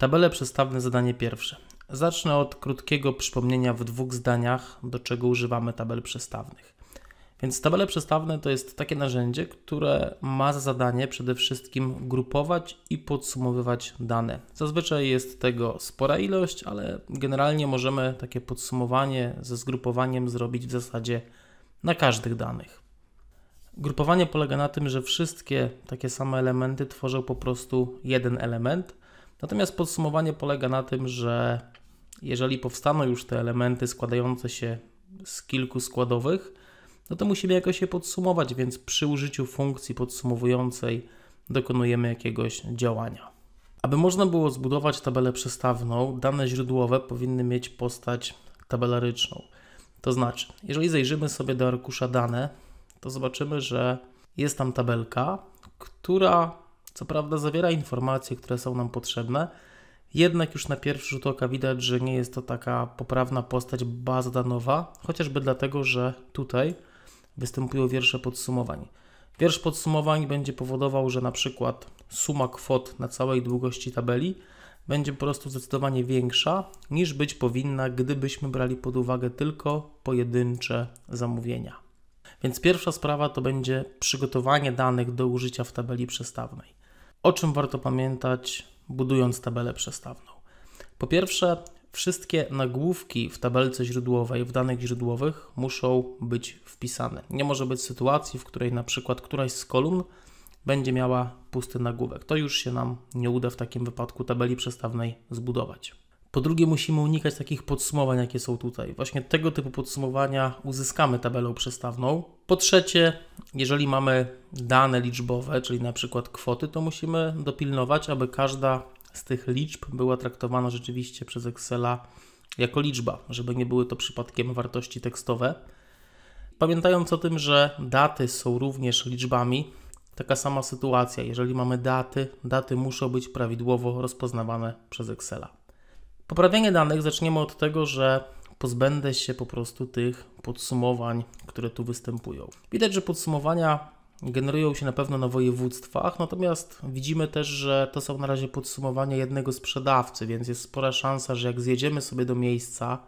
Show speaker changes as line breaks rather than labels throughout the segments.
Tabele przestawne zadanie pierwsze. Zacznę od krótkiego przypomnienia w dwóch zdaniach, do czego używamy tabel przestawnych. Więc tabele przestawne to jest takie narzędzie, które ma za zadanie przede wszystkim grupować i podsumowywać dane. Zazwyczaj jest tego spora ilość, ale generalnie możemy takie podsumowanie ze zgrupowaniem zrobić w zasadzie na każdych danych. Grupowanie polega na tym, że wszystkie takie same elementy tworzą po prostu jeden element, Natomiast podsumowanie polega na tym, że jeżeli powstaną już te elementy składające się z kilku składowych, no to musimy jakoś je podsumować, więc przy użyciu funkcji podsumowującej dokonujemy jakiegoś działania. Aby można było zbudować tabelę przestawną, dane źródłowe powinny mieć postać tabelaryczną. To znaczy, jeżeli zajrzymy sobie do arkusza dane, to zobaczymy, że jest tam tabelka, która co prawda zawiera informacje, które są nam potrzebne, jednak już na pierwszy rzut oka widać, że nie jest to taka poprawna postać bazodanowa, chociażby dlatego, że tutaj występują wiersze podsumowań. Wiersz podsumowań będzie powodował, że na przykład suma kwot na całej długości tabeli będzie po prostu zdecydowanie większa niż być powinna, gdybyśmy brali pod uwagę tylko pojedyncze zamówienia. Więc pierwsza sprawa to będzie przygotowanie danych do użycia w tabeli przestawnej. O czym warto pamiętać, budując tabelę przestawną? Po pierwsze, wszystkie nagłówki w tabelce źródłowej, w danych źródłowych muszą być wpisane. Nie może być sytuacji, w której na przykład któraś z kolumn będzie miała pusty nagłówek. To już się nam nie uda w takim wypadku tabeli przestawnej zbudować. Po drugie, musimy unikać takich podsumowań, jakie są tutaj. Właśnie tego typu podsumowania uzyskamy tabelą przestawną. Po trzecie, jeżeli mamy dane liczbowe, czyli na przykład kwoty, to musimy dopilnować, aby każda z tych liczb była traktowana rzeczywiście przez Excela jako liczba, żeby nie były to przypadkiem wartości tekstowe. Pamiętając o tym, że daty są również liczbami, taka sama sytuacja. Jeżeli mamy daty, daty muszą być prawidłowo rozpoznawane przez Excela. Poprawienie danych zaczniemy od tego, że pozbędę się po prostu tych podsumowań, które tu występują. Widać, że podsumowania generują się na pewno na województwach, natomiast widzimy też, że to są na razie podsumowania jednego sprzedawcy, więc jest spora szansa, że jak zjedziemy sobie do miejsca,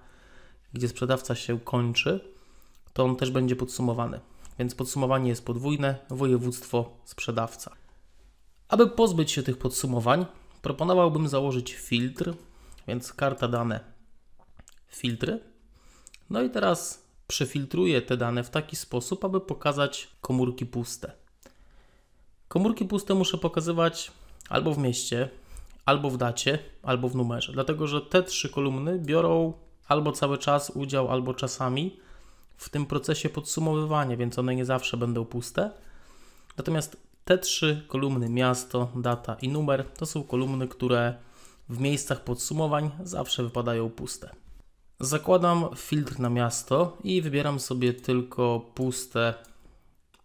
gdzie sprzedawca się kończy, to on też będzie podsumowany. Więc podsumowanie jest podwójne, województwo, sprzedawca. Aby pozbyć się tych podsumowań, proponowałbym założyć filtr, więc karta dane filtry. No i teraz przefiltruję te dane w taki sposób, aby pokazać komórki puste. Komórki puste muszę pokazywać albo w mieście, albo w dacie, albo w numerze, dlatego że te trzy kolumny biorą albo cały czas udział, albo czasami w tym procesie podsumowywania, więc one nie zawsze będą puste. Natomiast te trzy kolumny miasto, data i numer to są kolumny, które w miejscach podsumowań zawsze wypadają puste. Zakładam filtr na miasto i wybieram sobie tylko puste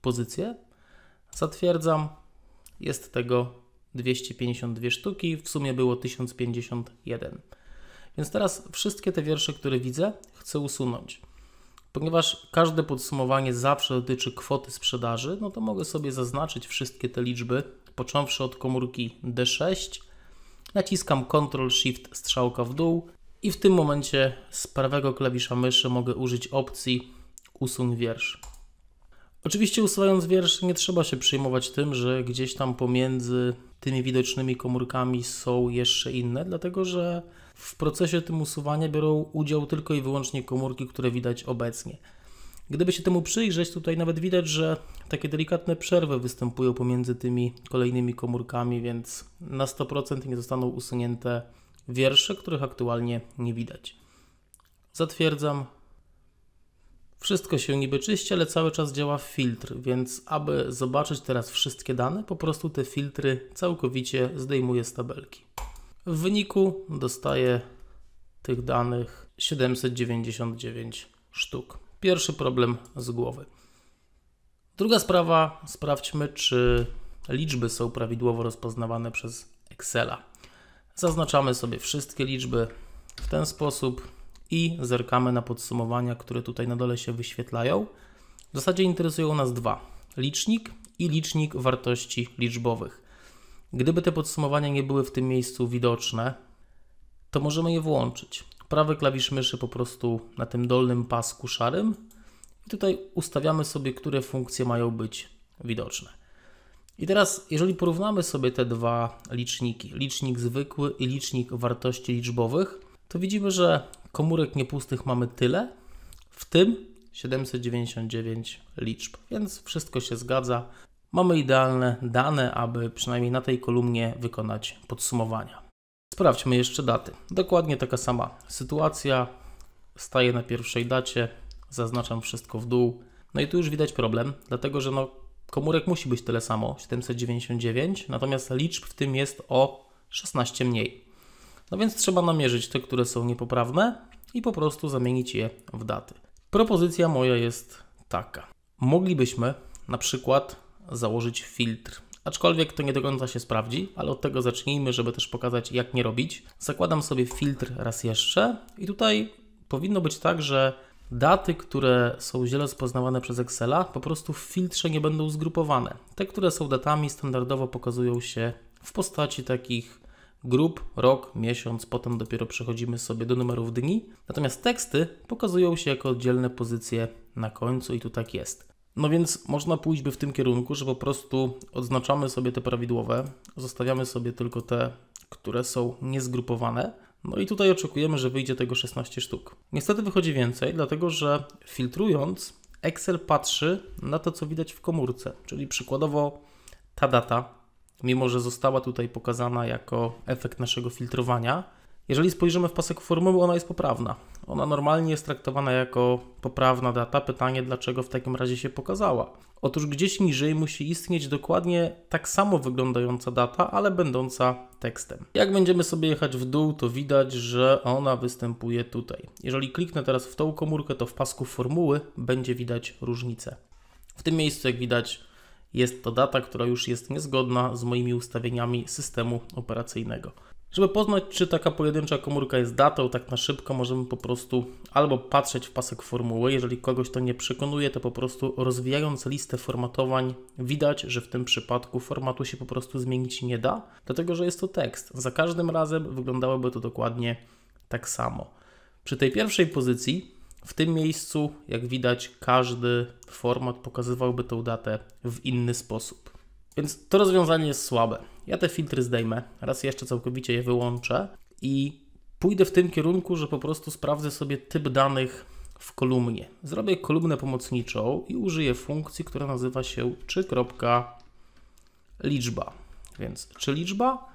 pozycje. Zatwierdzam. Jest tego 252 sztuki, w sumie było 1051. Więc teraz wszystkie te wiersze, które widzę, chcę usunąć. Ponieważ każde podsumowanie zawsze dotyczy kwoty sprzedaży, no to mogę sobie zaznaczyć wszystkie te liczby, począwszy od komórki D6. Naciskam Ctrl Shift strzałka w dół i w tym momencie z prawego klawisza myszy mogę użyć opcji usuń wiersz. Oczywiście usuwając wiersz nie trzeba się przejmować tym, że gdzieś tam pomiędzy tymi widocznymi komórkami są jeszcze inne, dlatego że w procesie tym usuwania biorą udział tylko i wyłącznie komórki, które widać obecnie. Gdyby się temu przyjrzeć, tutaj nawet widać, że takie delikatne przerwy występują pomiędzy tymi kolejnymi komórkami, więc na 100% nie zostaną usunięte Wiersze, których aktualnie nie widać. Zatwierdzam, wszystko się niby czyści, ale cały czas działa filtr, więc aby zobaczyć teraz wszystkie dane, po prostu te filtry całkowicie zdejmuję z tabelki. W wyniku dostaję tych danych 799 sztuk. Pierwszy problem z głowy. Druga sprawa, sprawdźmy, czy liczby są prawidłowo rozpoznawane przez Excela. Zaznaczamy sobie wszystkie liczby w ten sposób i zerkamy na podsumowania, które tutaj na dole się wyświetlają. W zasadzie interesują nas dwa: licznik i licznik wartości liczbowych. Gdyby te podsumowania nie były w tym miejscu widoczne, to możemy je włączyć. Prawy klawisz myszy po prostu na tym dolnym pasku szarym i tutaj ustawiamy sobie, które funkcje mają być widoczne. I teraz, jeżeli porównamy sobie te dwa liczniki, licznik zwykły i licznik wartości liczbowych, to widzimy, że komórek niepustych mamy tyle, w tym 799 liczb, więc wszystko się zgadza. Mamy idealne dane, aby przynajmniej na tej kolumnie wykonać podsumowania. Sprawdźmy jeszcze daty. Dokładnie taka sama sytuacja. Staję na pierwszej dacie, zaznaczam wszystko w dół. No i tu już widać problem, dlatego że no, komórek musi być tyle samo, 799, natomiast liczb w tym jest o 16 mniej. No więc trzeba namierzyć te, które są niepoprawne i po prostu zamienić je w daty. Propozycja moja jest taka. Moglibyśmy na przykład założyć filtr. Aczkolwiek to nie do końca się sprawdzi, ale od tego zacznijmy, żeby też pokazać jak nie robić. Zakładam sobie filtr raz jeszcze i tutaj powinno być tak, że Daty, które są źle rozpoznawane przez Excela, po prostu w filtrze nie będą zgrupowane. Te, które są datami, standardowo pokazują się w postaci takich grup, rok, miesiąc, potem dopiero przechodzimy sobie do numerów dni. Natomiast teksty pokazują się jako oddzielne pozycje na końcu i tu tak jest. No więc można pójść by w tym kierunku, że po prostu odznaczamy sobie te prawidłowe, zostawiamy sobie tylko te, które są niezgrupowane. No i tutaj oczekujemy, że wyjdzie tego 16 sztuk. Niestety wychodzi więcej, dlatego że filtrując, Excel patrzy na to, co widać w komórce, czyli przykładowo ta data, mimo że została tutaj pokazana jako efekt naszego filtrowania, jeżeli spojrzymy w pasek formuły, ona jest poprawna. Ona normalnie jest traktowana jako poprawna data. Pytanie, dlaczego w takim razie się pokazała? Otóż gdzieś niżej musi istnieć dokładnie tak samo wyglądająca data, ale będąca tekstem. Jak będziemy sobie jechać w dół, to widać, że ona występuje tutaj. Jeżeli kliknę teraz w tą komórkę, to w pasku formuły będzie widać różnicę. W tym miejscu, jak widać, jest to data, która już jest niezgodna z moimi ustawieniami systemu operacyjnego. Żeby poznać, czy taka pojedyncza komórka jest datą, tak na szybko możemy po prostu albo patrzeć w pasek formuły, jeżeli kogoś to nie przekonuje, to po prostu rozwijając listę formatowań widać, że w tym przypadku formatu się po prostu zmienić nie da, dlatego że jest to tekst. Za każdym razem wyglądałoby to dokładnie tak samo. Przy tej pierwszej pozycji w tym miejscu, jak widać, każdy format pokazywałby tę datę w inny sposób. Więc to rozwiązanie jest słabe. Ja te filtry zdejmę, raz jeszcze całkowicie je wyłączę i pójdę w tym kierunku, że po prostu sprawdzę sobie typ danych w kolumnie. Zrobię kolumnę pomocniczą i użyję funkcji, która nazywa się czy.liczba. Więc czy liczba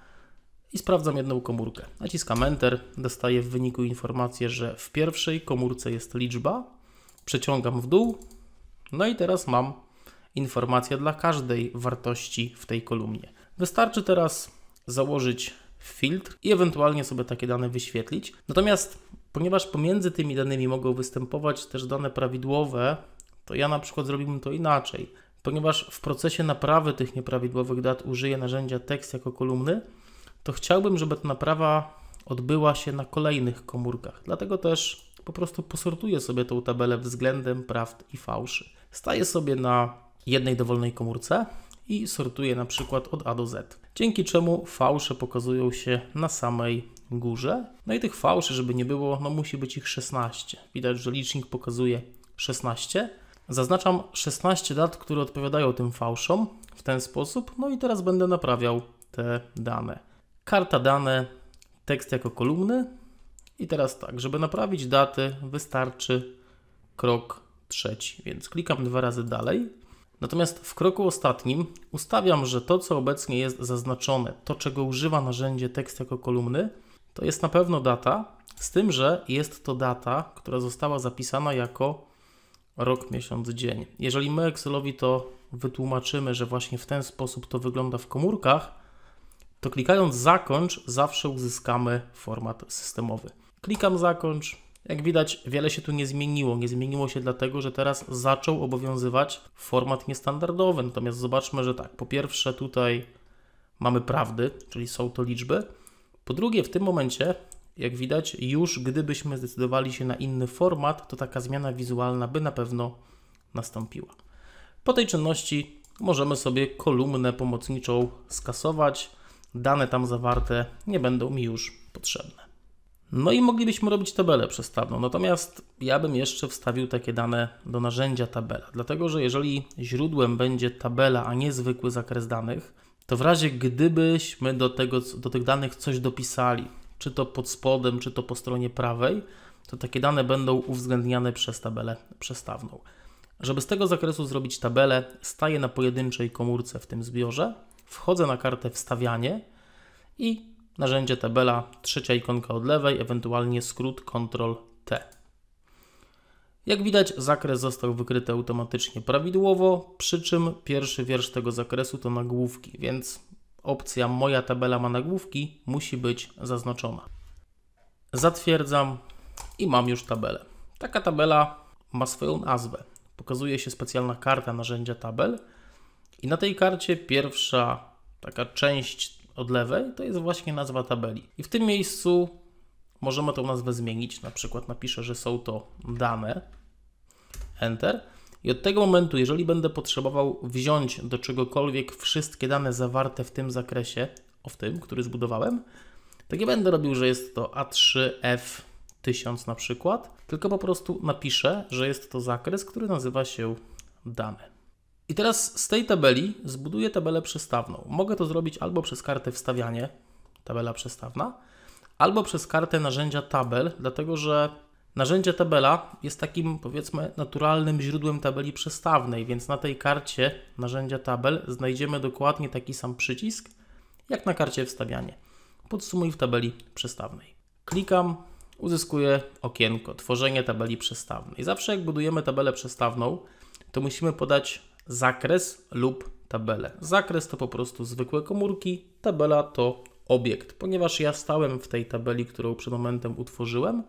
i sprawdzam jedną komórkę. Naciskam Enter, dostaję w wyniku informację, że w pierwszej komórce jest liczba. Przeciągam w dół, no i teraz mam informację dla każdej wartości w tej kolumnie. Wystarczy teraz założyć filtr i ewentualnie sobie takie dane wyświetlić. Natomiast ponieważ pomiędzy tymi danymi mogą występować też dane prawidłowe, to ja na przykład zrobiłbym to inaczej. Ponieważ w procesie naprawy tych nieprawidłowych dat użyję narzędzia tekst jako kolumny, to chciałbym, żeby ta naprawa odbyła się na kolejnych komórkach. Dlatego też po prostu posortuję sobie tą tabelę względem prawd i fałszy. Staję sobie na jednej dowolnej komórce i sortuje na przykład od A do Z. Dzięki czemu fałsze pokazują się na samej górze. No i tych fałszy, żeby nie było, no musi być ich 16. Widać, że licznik pokazuje 16. Zaznaczam 16 dat, które odpowiadają tym fałszom w ten sposób. No i teraz będę naprawiał te dane. Karta dane, tekst jako kolumny. I teraz tak, żeby naprawić daty wystarczy krok trzeci, więc klikam dwa razy dalej. Natomiast w kroku ostatnim ustawiam, że to, co obecnie jest zaznaczone, to czego używa narzędzie tekst jako kolumny, to jest na pewno data, z tym, że jest to data, która została zapisana jako rok, miesiąc, dzień. Jeżeli my Excelowi to wytłumaczymy, że właśnie w ten sposób to wygląda w komórkach, to klikając zakończ zawsze uzyskamy format systemowy. Klikam zakończ, jak widać, wiele się tu nie zmieniło. Nie zmieniło się dlatego, że teraz zaczął obowiązywać format niestandardowy. Natomiast zobaczmy, że tak, po pierwsze tutaj mamy prawdy, czyli są to liczby. Po drugie, w tym momencie, jak widać, już gdybyśmy zdecydowali się na inny format, to taka zmiana wizualna by na pewno nastąpiła. Po tej czynności możemy sobie kolumnę pomocniczą skasować. Dane tam zawarte nie będą mi już potrzebne. No i moglibyśmy robić tabelę przestawną, natomiast ja bym jeszcze wstawił takie dane do narzędzia tabela, dlatego że jeżeli źródłem będzie tabela, a nie zwykły zakres danych, to w razie gdybyśmy do, tego, do tych danych coś dopisali, czy to pod spodem, czy to po stronie prawej, to takie dane będą uwzględniane przez tabelę przestawną. Żeby z tego zakresu zrobić tabelę, staję na pojedynczej komórce w tym zbiorze, wchodzę na kartę wstawianie i Narzędzie tabela, trzecia ikonka od lewej, ewentualnie skrót Ctrl-T. Jak widać, zakres został wykryty automatycznie prawidłowo, przy czym pierwszy wiersz tego zakresu to nagłówki, więc opcja Moja tabela ma nagłówki musi być zaznaczona. Zatwierdzam i mam już tabelę. Taka tabela ma swoją nazwę. Pokazuje się specjalna karta narzędzia tabel i na tej karcie pierwsza taka część od lewej, to jest właśnie nazwa tabeli. I w tym miejscu możemy tą nazwę zmienić. Na przykład napiszę, że są to dane. Enter. I od tego momentu, jeżeli będę potrzebował wziąć do czegokolwiek wszystkie dane zawarte w tym zakresie, o w tym, który zbudowałem, to nie będę robił, że jest to A3F1000 na przykład, tylko po prostu napiszę, że jest to zakres, który nazywa się dane. I teraz z tej tabeli zbuduję tabelę przestawną. Mogę to zrobić albo przez kartę wstawianie, tabela przestawna, albo przez kartę narzędzia tabel, dlatego że narzędzie tabela jest takim powiedzmy naturalnym źródłem tabeli przestawnej, więc na tej karcie narzędzia tabel znajdziemy dokładnie taki sam przycisk jak na karcie wstawianie. Podsumuj w tabeli przestawnej. Klikam, uzyskuję okienko tworzenie tabeli przestawnej. Zawsze jak budujemy tabelę przestawną, to musimy podać zakres lub tabelę. Zakres to po prostu zwykłe komórki, tabela to obiekt. Ponieważ ja stałem w tej tabeli, którą przed momentem utworzyłem,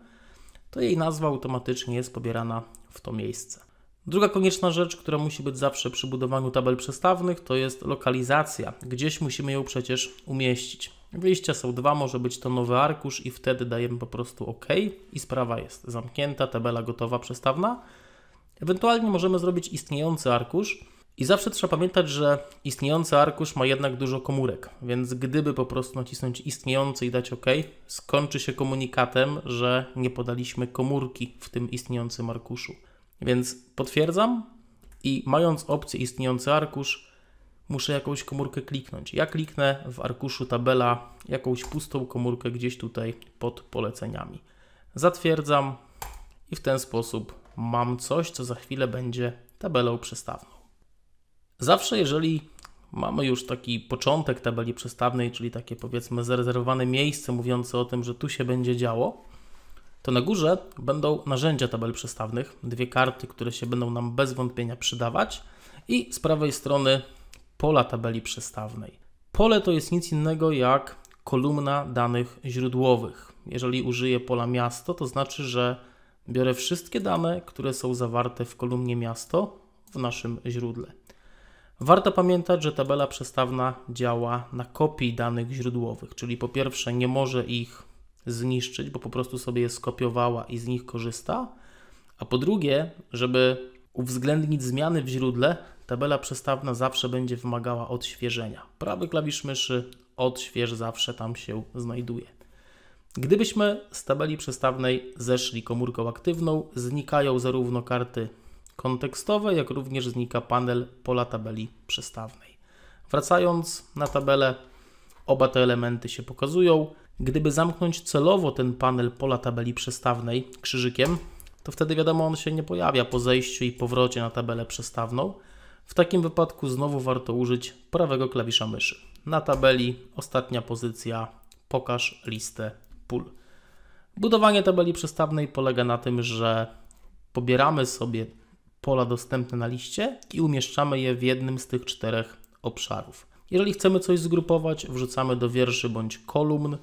to jej nazwa automatycznie jest pobierana w to miejsce. Druga konieczna rzecz, która musi być zawsze przy budowaniu tabel przestawnych, to jest lokalizacja. Gdzieś musimy ją przecież umieścić. Wyjścia są dwa, może być to nowy arkusz i wtedy dajemy po prostu OK i sprawa jest zamknięta, tabela gotowa, przestawna. Ewentualnie możemy zrobić istniejący arkusz i zawsze trzeba pamiętać, że istniejący arkusz ma jednak dużo komórek, więc gdyby po prostu nacisnąć istniejący i dać OK, skończy się komunikatem, że nie podaliśmy komórki w tym istniejącym arkuszu. Więc potwierdzam i mając opcję istniejący arkusz, muszę jakąś komórkę kliknąć. Ja kliknę w arkuszu tabela jakąś pustą komórkę gdzieś tutaj pod poleceniami. Zatwierdzam i w ten sposób mam coś, co za chwilę będzie tabelą przestawną. Zawsze jeżeli mamy już taki początek tabeli przestawnej, czyli takie powiedzmy zarezerwowane miejsce mówiące o tym, że tu się będzie działo, to na górze będą narzędzia tabel przestawnych, dwie karty, które się będą nam bez wątpienia przydawać i z prawej strony pola tabeli przestawnej. Pole to jest nic innego jak kolumna danych źródłowych. Jeżeli użyję pola miasto, to znaczy, że Biorę wszystkie dane, które są zawarte w kolumnie miasto w naszym źródle. Warto pamiętać, że tabela przestawna działa na kopii danych źródłowych, czyli po pierwsze nie może ich zniszczyć, bo po prostu sobie je skopiowała i z nich korzysta, a po drugie, żeby uwzględnić zmiany w źródle, tabela przestawna zawsze będzie wymagała odświeżenia. Prawy klawisz myszy odśwież zawsze tam się znajduje. Gdybyśmy z tabeli przestawnej zeszli komórką aktywną, znikają zarówno karty kontekstowe, jak również znika panel pola tabeli przestawnej. Wracając na tabelę, oba te elementy się pokazują. Gdyby zamknąć celowo ten panel pola tabeli przestawnej krzyżykiem, to wtedy wiadomo, on się nie pojawia po zejściu i powrocie na tabelę przestawną. W takim wypadku znowu warto użyć prawego klawisza myszy. Na tabeli ostatnia pozycja pokaż listę pól. Budowanie tabeli przestawnej polega na tym, że pobieramy sobie pola dostępne na liście i umieszczamy je w jednym z tych czterech obszarów. Jeżeli chcemy coś zgrupować, wrzucamy do wierszy bądź kolumn.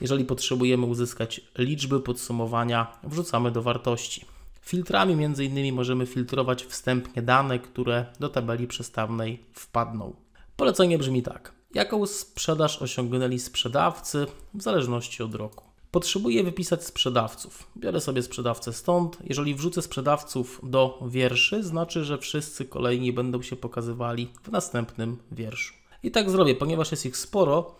Jeżeli potrzebujemy uzyskać liczby podsumowania, wrzucamy do wartości. Filtrami m.in. możemy filtrować wstępnie dane, które do tabeli przestawnej wpadną. Polecenie brzmi tak jaką sprzedaż osiągnęli sprzedawcy w zależności od roku. Potrzebuję wypisać sprzedawców. Biorę sobie sprzedawcę stąd. Jeżeli wrzucę sprzedawców do wierszy, znaczy, że wszyscy kolejni będą się pokazywali w następnym wierszu. I tak zrobię, ponieważ jest ich sporo,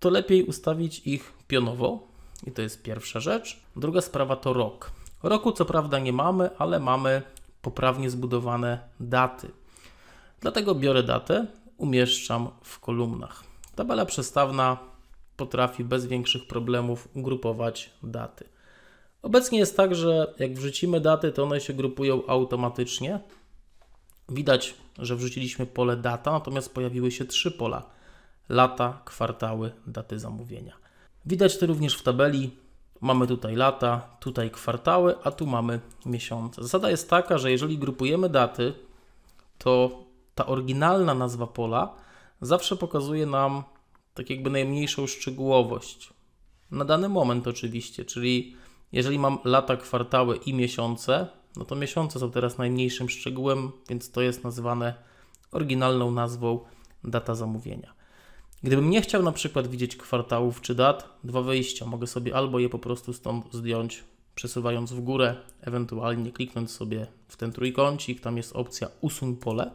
to lepiej ustawić ich pionowo. I to jest pierwsza rzecz. Druga sprawa to rok. Roku co prawda nie mamy, ale mamy poprawnie zbudowane daty. Dlatego biorę datę, umieszczam w kolumnach. Tabela przestawna potrafi bez większych problemów grupować daty. Obecnie jest tak, że jak wrzucimy daty, to one się grupują automatycznie. Widać, że wrzuciliśmy pole data, natomiast pojawiły się trzy pola: lata, kwartały, daty zamówienia. Widać to również w tabeli. Mamy tutaj lata, tutaj kwartały, a tu mamy miesiące. Zasada jest taka, że jeżeli grupujemy daty, to ta oryginalna nazwa pola zawsze pokazuje nam tak jakby najmniejszą szczegółowość. Na dany moment oczywiście, czyli jeżeli mam lata, kwartały i miesiące, no to miesiące są teraz najmniejszym szczegółem, więc to jest nazywane oryginalną nazwą data zamówienia. Gdybym nie chciał na przykład widzieć kwartałów czy dat, dwa wyjścia. Mogę sobie albo je po prostu stąd zdjąć, przesuwając w górę, ewentualnie kliknąć sobie w ten trójkącik, tam jest opcja usuń pole.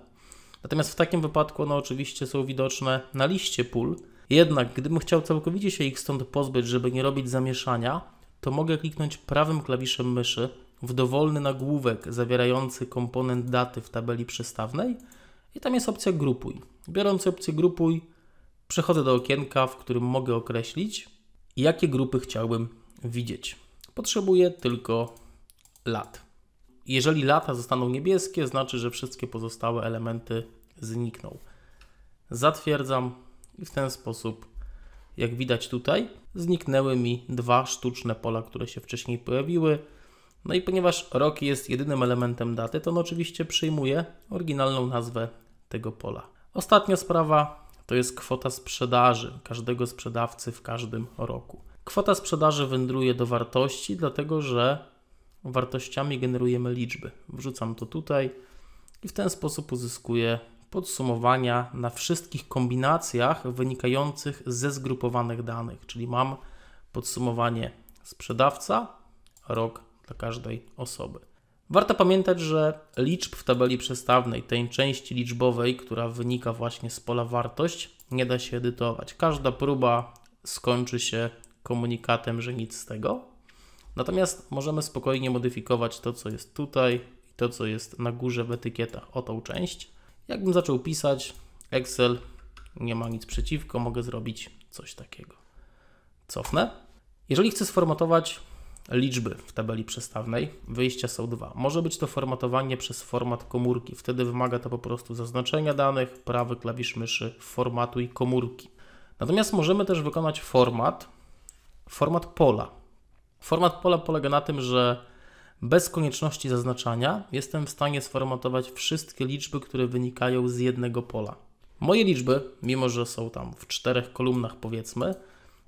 Natomiast w takim wypadku one no, oczywiście są widoczne na liście pól. Jednak gdybym chciał całkowicie się ich stąd pozbyć, żeby nie robić zamieszania, to mogę kliknąć prawym klawiszem myszy w dowolny nagłówek zawierający komponent daty w tabeli przystawnej i tam jest opcja grupuj. Biorąc opcję grupuj, przechodzę do okienka, w którym mogę określić, jakie grupy chciałbym widzieć. Potrzebuję tylko lat. Jeżeli lata zostaną niebieskie, znaczy, że wszystkie pozostałe elementy znikną. Zatwierdzam i w ten sposób, jak widać tutaj, zniknęły mi dwa sztuczne pola, które się wcześniej pojawiły. No i ponieważ rok jest jedynym elementem daty, to on oczywiście przyjmuje oryginalną nazwę tego pola. Ostatnia sprawa to jest kwota sprzedaży każdego sprzedawcy w każdym roku. Kwota sprzedaży wędruje do wartości, dlatego że wartościami generujemy liczby. Wrzucam to tutaj i w ten sposób uzyskuję podsumowania na wszystkich kombinacjach wynikających ze zgrupowanych danych, czyli mam podsumowanie sprzedawca, rok dla każdej osoby. Warto pamiętać, że liczb w tabeli przestawnej, tej części liczbowej, która wynika właśnie z pola wartość, nie da się edytować. Każda próba skończy się komunikatem, że nic z tego. Natomiast możemy spokojnie modyfikować to, co jest tutaj i to, co jest na górze w etykietach o tą część. Jakbym zaczął pisać Excel, nie ma nic przeciwko, mogę zrobić coś takiego. Cofnę. Jeżeli chcę sformatować liczby w tabeli przestawnej, wyjścia są dwa. Może być to formatowanie przez format komórki. Wtedy wymaga to po prostu zaznaczenia danych, prawy klawisz myszy, formatu i komórki. Natomiast możemy też wykonać format, format pola. Format pola polega na tym, że bez konieczności zaznaczania jestem w stanie sformatować wszystkie liczby, które wynikają z jednego pola. Moje liczby, mimo że są tam w czterech kolumnach powiedzmy,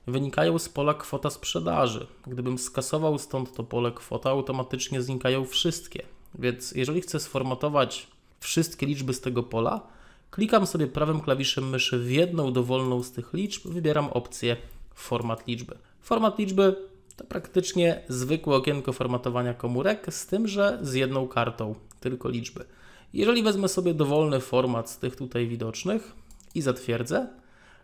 wynikają z pola kwota sprzedaży. Gdybym skasował stąd to pole kwota, automatycznie znikają wszystkie. Więc jeżeli chcę sformatować wszystkie liczby z tego pola, klikam sobie prawym klawiszem myszy w jedną dowolną z tych liczb, wybieram opcję format liczby. Format liczby to praktycznie zwykłe okienko formatowania komórek, z tym, że z jedną kartą, tylko liczby. Jeżeli wezmę sobie dowolny format z tych tutaj widocznych i zatwierdzę,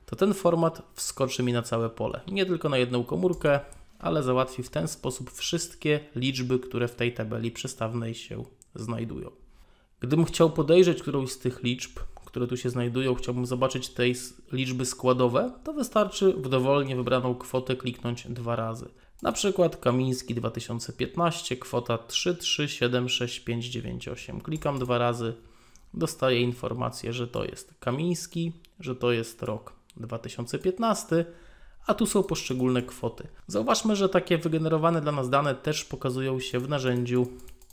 to ten format wskoczy mi na całe pole. Nie tylko na jedną komórkę, ale załatwi w ten sposób wszystkie liczby, które w tej tabeli przestawnej się znajdują. Gdybym chciał podejrzeć którąś z tych liczb, które tu się znajdują, chciałbym zobaczyć tej liczby składowe, to wystarczy w dowolnie wybraną kwotę kliknąć dwa razy. Na przykład Kamiński 2015, kwota 3376598 Klikam dwa razy, dostaję informację, że to jest Kamiński, że to jest rok 2015, a tu są poszczególne kwoty. Zauważmy, że takie wygenerowane dla nas dane też pokazują się w narzędziu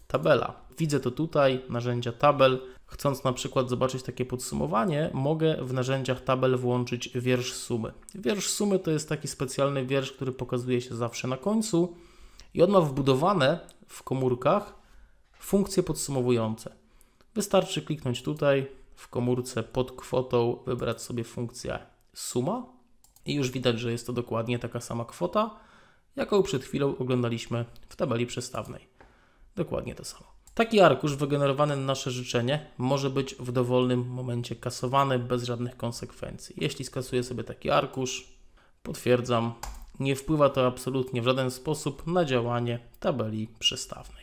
tabela. Widzę to tutaj, narzędzia tabel. Chcąc na przykład zobaczyć takie podsumowanie, mogę w narzędziach tabel włączyć wiersz sumy. Wiersz sumy to jest taki specjalny wiersz, który pokazuje się zawsze na końcu i on ma wbudowane w komórkach funkcje podsumowujące. Wystarczy kliknąć tutaj w komórce pod kwotą, wybrać sobie funkcję suma i już widać, że jest to dokładnie taka sama kwota, jaką przed chwilą oglądaliśmy w tabeli przestawnej. Dokładnie to samo. Taki arkusz wygenerowany na nasze życzenie może być w dowolnym momencie kasowany bez żadnych konsekwencji. Jeśli skasuję sobie taki arkusz, potwierdzam, nie wpływa to absolutnie w żaden sposób na działanie tabeli przestawnej.